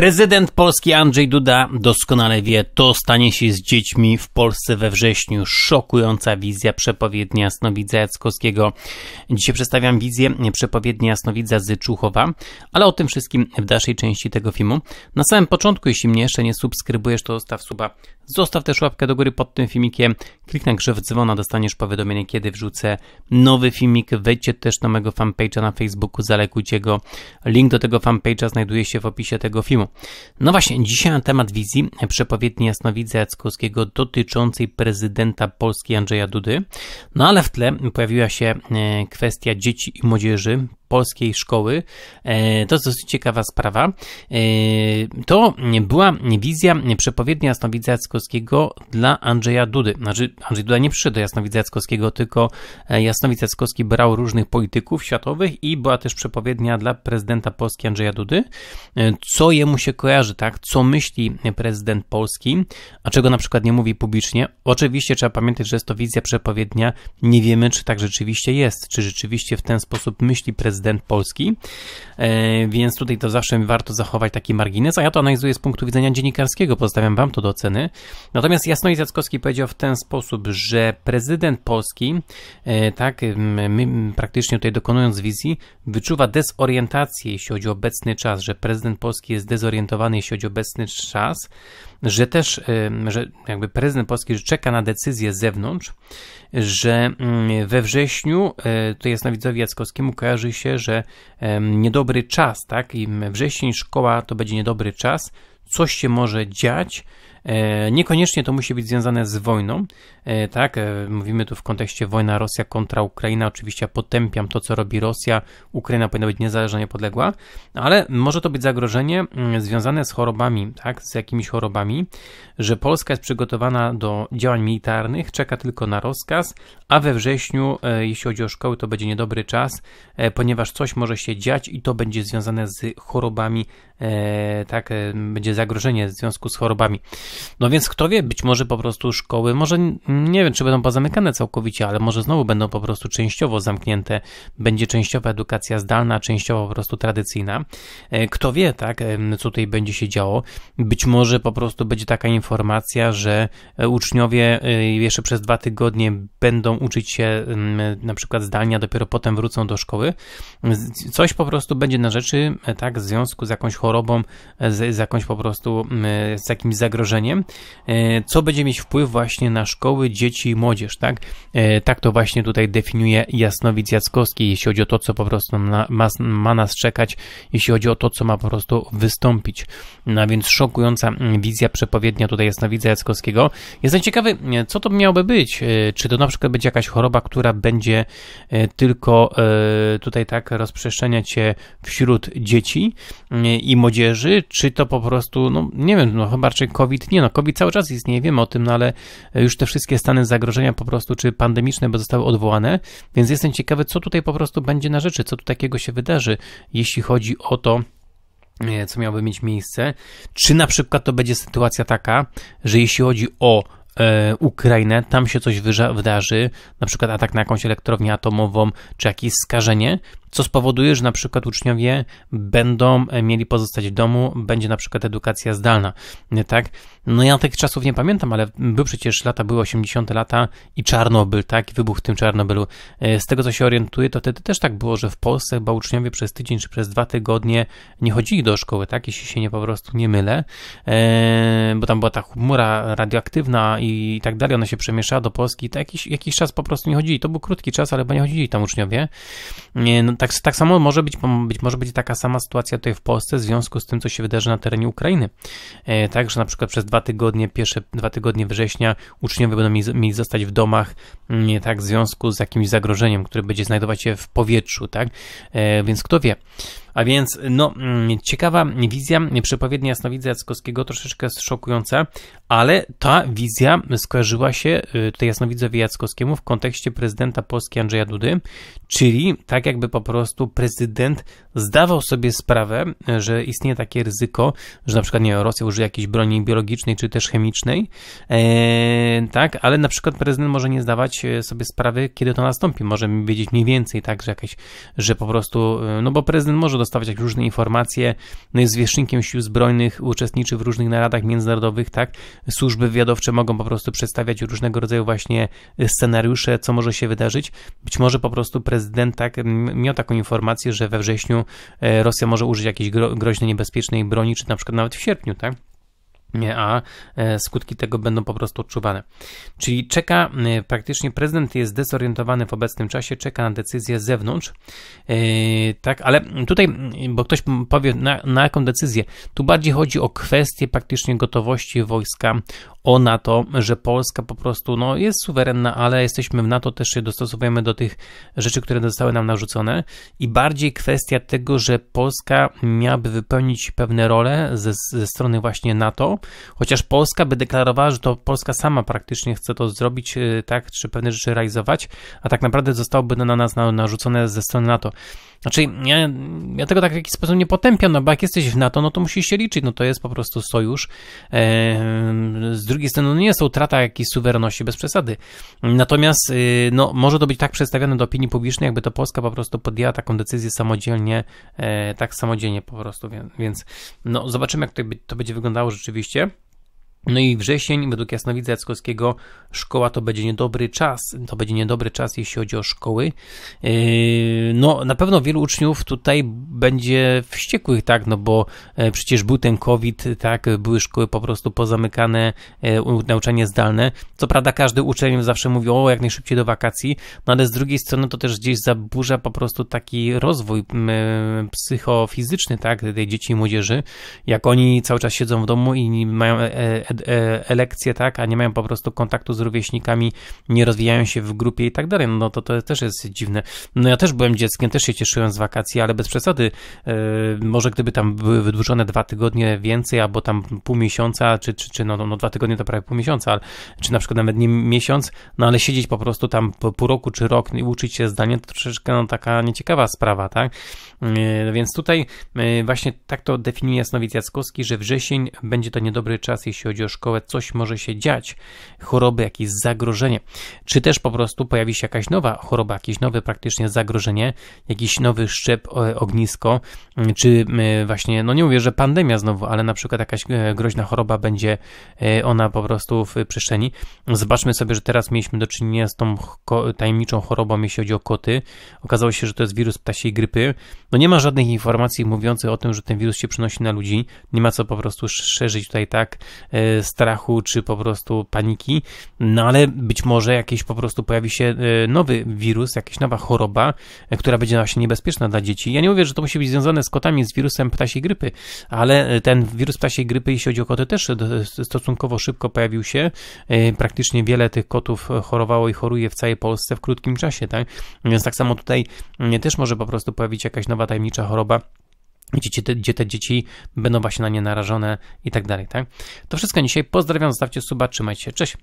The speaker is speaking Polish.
Prezydent Polski Andrzej Duda doskonale wie, to stanie się z dziećmi w Polsce we wrześniu. Szokująca wizja przepowiednia Jasnowidza Jackowskiego. Dzisiaj przedstawiam wizję przepowiednia Jasnowidza Zyczuchowa, ale o tym wszystkim w dalszej części tego filmu. Na samym początku, jeśli mnie jeszcze nie subskrybujesz, to zostaw suba. Zostaw też łapkę do góry pod tym filmikiem. Kliknij grzyw dzwona, dostaniesz powiadomienie, kiedy wrzucę nowy filmik. Wejdźcie też na mojego fanpage'a na Facebooku, zalekujcie go. Link do tego fanpage'a znajduje się w opisie tego filmu. No właśnie, dzisiaj na temat wizji przepowiedni jasnowidza Jackowskiego dotyczącej prezydenta Polski Andrzeja Dudy. No ale w tle pojawiła się e, kwestia dzieci i młodzieży, polskiej szkoły. E, to jest dosyć ciekawa sprawa. E, to była wizja przepowiednia Jasnowidza Jackowskiego dla Andrzeja Dudy. Znaczy, Andrzej Duda nie przyszedł do Jasnowidza Jackowskiego, tylko e, Jasnowidz Jackowski brał różnych polityków światowych i była też przepowiednia dla prezydenta Polski Andrzeja Dudy. Co jemu się kojarzy, tak? Co myśli prezydent Polski, a czego na przykład nie mówi publicznie. Oczywiście trzeba pamiętać, że jest to wizja przepowiednia. Nie wiemy, czy tak rzeczywiście jest, czy rzeczywiście w ten sposób myśli prezydent prezydent Polski, e, więc tutaj to zawsze warto zachować taki margines, a ja to analizuję z punktu widzenia dziennikarskiego, pozostawiam wam to do oceny. Natomiast i Jackowski powiedział w ten sposób, że prezydent Polski, e, tak, my, praktycznie tutaj dokonując wizji, wyczuwa dezorientację, jeśli chodzi o obecny czas, że prezydent Polski jest dezorientowany, jeśli chodzi o obecny czas, że też, że jakby prezydent Polski że czeka na decyzję z zewnątrz, że mm, we wrześniu, e, to jest na widzowi Jackowskiemu, kojarzy się, że niedobry czas, tak, i wrzesień szkoła to będzie niedobry czas, coś się może dziać. E, niekoniecznie to musi być związane z wojną, e, tak? E, mówimy tu w kontekście wojna Rosja kontra Ukraina. Oczywiście potępiam to, co robi Rosja. Ukraina powinna być niezależna, niepodległa, ale może to być zagrożenie mm, związane z chorobami, tak? Z jakimiś chorobami, że Polska jest przygotowana do działań militarnych, czeka tylko na rozkaz, a we wrześniu, jeśli chodzi o szkoły, to będzie niedobry czas, ponieważ coś może się dziać i to będzie związane z chorobami, tak? Będzie zagrożenie w związku z chorobami. No więc kto wie, być może po prostu szkoły, może nie wiem, czy będą pozamykane całkowicie, ale może znowu będą po prostu częściowo zamknięte. Będzie częściowa edukacja zdalna, częściowo po prostu tradycyjna. E, kto wie, tak, co tutaj będzie się działo. Być może po prostu będzie taka informacja, że e, uczniowie e, jeszcze przez dwa tygodnie będą uczyć się na przykład zdalnie, a dopiero potem wrócą do szkoły. Coś po prostu będzie na rzeczy, tak, w związku z jakąś chorobą, z, z jakąś po prostu mm, z jakimś zagrożeniem, e, co będzie mieć wpływ właśnie na szkoły, dzieci i młodzież, tak? E, tak to właśnie tutaj definiuje Jasnowic Jackowski, jeśli chodzi o to, co po prostu ma, nas czekać, jeśli chodzi o to, co ma po prostu wystąpić. No więc szokująca mm, wizja przepowiednia tutaj Jasnowidza Jackowskiego. Jestem ciekawy, e, co to miałoby być? Czy to na przykład będzie jakaś choroba, która będzie tylko tutaj tak rozprzestrzeniać się wśród dzieci i młodzieży, czy to po prostu prostu, no nie wiem, no chyba raczej COVID, nie no, COVID cały czas istnieje, wiemy o tym, no ale e, już te wszystkie stany zagrożenia po prostu, czy pandemiczne, bo zostały odwołane, więc jestem ciekawy, co tutaj po prostu będzie na rzeczy, co tu takiego się wydarzy, jeśli chodzi o to, e, co miałoby mieć miejsce. Czy na przykład to będzie sytuacja taka, że jeśli chodzi o e, Ukrainę, tam się coś wydarzy, na przykład atak na jakąś elektrownię atomową, czy jakieś skażenie, co spowoduje, że na przykład uczniowie będą e, mieli pozostać w domu, będzie na przykład edukacja zdalna, tak? No ja tych czasów nie pamiętam, ale były przecież lata, były 80 lata i Czarnobyl, tak? wybuch w tym Czarnobylu. E, z tego, co się orientuję, to wtedy też tak było, że w Polsce chyba uczniowie przez tydzień czy przez dwa tygodnie nie chodzili do szkoły, tak? Jeśli się nie po prostu nie mylę, e, bo tam była ta chmura radioaktywna i tak dalej, ona się przemieszała do Polski, to jakiś, jakiś czas po prostu nie chodzili. To był krótki czas, ale chyba nie chodzili tam uczniowie. No, tak, tak samo może być, być może być taka sama sytuacja tutaj w Polsce w związku z tym, co się wydarzy na terenie Ukrainy. E, Także na przykład przez dwa tygodnie, pierwsze dwa tygodnie września uczniowie będą mieli, mieli zostać w domach, mm, tak, w związku z jakimś zagrożeniem, które będzie znajdować się w powietrzu, tak? E, więc kto wie. A więc, no, mm, ciekawa wizja, przepowiednia jasnowidza Jackowskiego, troszeczkę szokująca, ale ta wizja skojarzyła się y, tutaj jasnowidzowi Jackowskiemu w kontekście prezydenta Polski Andrzeja Dudy, czyli tak jakby po prostu prezydent zdawał sobie sprawę, y, że istnieje takie ryzyko, że na przykład, nie wiem, Rosja użyje jakiejś broni biologicznej czy też chemicznej, eee, tak, ale na przykład prezydent może nie zdawać e, sobie sprawy, kiedy to nastąpi, może wiedzieć mniej więcej, tak, że jakieś, że po prostu, y, no bo prezydent może dostawać jak różne informacje, no jest zwierzchnikiem sił zbrojnych, uczestniczy w różnych naradach międzynarodowych, tak? Służby wywiadowcze mogą po prostu przedstawiać różnego rodzaju właśnie e, scenariusze, co może się wydarzyć. Być może po prostu prezydent tak miał taką informację, że we wrześniu e, Rosja może użyć jakiejś groźnej, niebezpiecznej broni, czy na przykład nawet w sierpniu, tak? a e, skutki tego będą po prostu odczuwane. Czyli czeka, e, praktycznie prezydent jest zdezorientowany w obecnym czasie, czeka na decyzję z zewnątrz, e, tak, ale tutaj, bo ktoś powie, na, na jaką decyzję, tu bardziej chodzi o kwestię praktycznie gotowości wojska, o NATO, że Polska po prostu no, jest suwerenna, ale jesteśmy w NATO, też się dostosowujemy do tych rzeczy, które zostały nam narzucone i bardziej kwestia tego, że Polska miałaby wypełnić pewne role ze, ze strony właśnie NATO, chociaż Polska by deklarowała, że to Polska sama praktycznie chce to zrobić, e, tak, czy pewne rzeczy realizować, a tak naprawdę zostałoby to na nas narzucone ze strony NATO. Znaczy, ja, ja tego tak w jakiś sposób nie potępiam, no bo jak jesteś w NATO, no to musisz się liczyć, no to jest po prostu sojusz. Ehm, z drugiej strony, no nie jest to utrata jakiejś suwerenności bez przesady. Natomiast, y, no, może to być tak przedstawiane do opinii publicznej, jakby to Polska po prostu podjęła taką decyzję samodzielnie, e, tak samodzielnie po prostu, więc no, zobaczymy, jak to będzie wyglądało rzeczywiście. No i wrzesień, według Jasnowidza Jackowskiego, szkoła to będzie niedobry czas. To będzie niedobry czas, jeśli chodzi o szkoły. Yy, no, na pewno wielu uczniów tutaj będzie wściekłych, tak, no bo e, przecież był ten COVID, tak, były szkoły po prostu pozamykane, e, nauczanie zdalne. Co prawda każdy uczeń zawsze mówi, o, jak najszybciej do wakacji, no ale z drugiej strony to też gdzieś zaburza po prostu taki rozwój psychofizyczny, tak, tej dzieci i młodzieży, jak oni cały czas siedzą w domu i mają e, E, e, elekcje, tak, a nie mają po prostu kontaktu z rówieśnikami, nie rozwijają się w grupie i tak dalej, no to to też jest dziwne. No ja też byłem dzieckiem, też się cieszyłem z wakacji, ale bez przesady, e, może gdyby tam były wydłużone dwa tygodnie więcej, albo tam pół miesiąca, czy, czy, czy no, no, no dwa tygodnie to prawie pół miesiąca, ale, czy na przykład nawet nie miesiąc, no ale siedzieć po prostu tam po pół roku czy rok i uczyć się zdania, to troszeczkę no, taka nieciekawa sprawa, tak? No więc tutaj właśnie tak to definiuje Jasnowic Jackowski, że wrzesień będzie to niedobry czas, jeśli chodzi chodzi o szkołę, coś może się dziać, choroby, jakieś zagrożenie, czy też po prostu pojawi się jakaś nowa choroba, jakieś nowe praktycznie zagrożenie, jakiś nowy szczep, e, ognisko, mm, czy właśnie, no nie mówię, że pandemia znowu, ale na przykład jakaś e, groźna choroba będzie e, ona po prostu w przestrzeni. Zobaczmy sobie, że teraz mieliśmy do czynienia z tą tajemniczą chorobą, jeśli chodzi o koty. Okazało się, że to jest wirus ptasiej grypy. No nie ma żadnych informacji mówiących o tym, że ten wirus się przenosi na ludzi. Nie ma co po prostu szerzyć tutaj tak strachu czy po prostu paniki, no ale być może jakiś po prostu pojawi się e, nowy wirus, jakaś nowa choroba, e, która będzie właśnie niebezpieczna dla dzieci. Ja nie mówię, że to musi być związane z kotami, z wirusem ptasiej grypy, ale e, ten wirus ptasiej grypy, jeśli chodzi o koty, też stosunkowo szybko pojawił się. Praktycznie wiele tych kotów chorowało i choruje w całej Polsce w krótkim czasie, tak? Więc tak samo tutaj mm, też może po prostu pojawić jakaś nowa tajemnicza choroba gdzie te, gdzie te dzieci będą właśnie na nie narażone i tak dalej, tak? To wszystko dzisiaj. Pozdrawiam, zostawcie suba, trzymajcie się, cześć!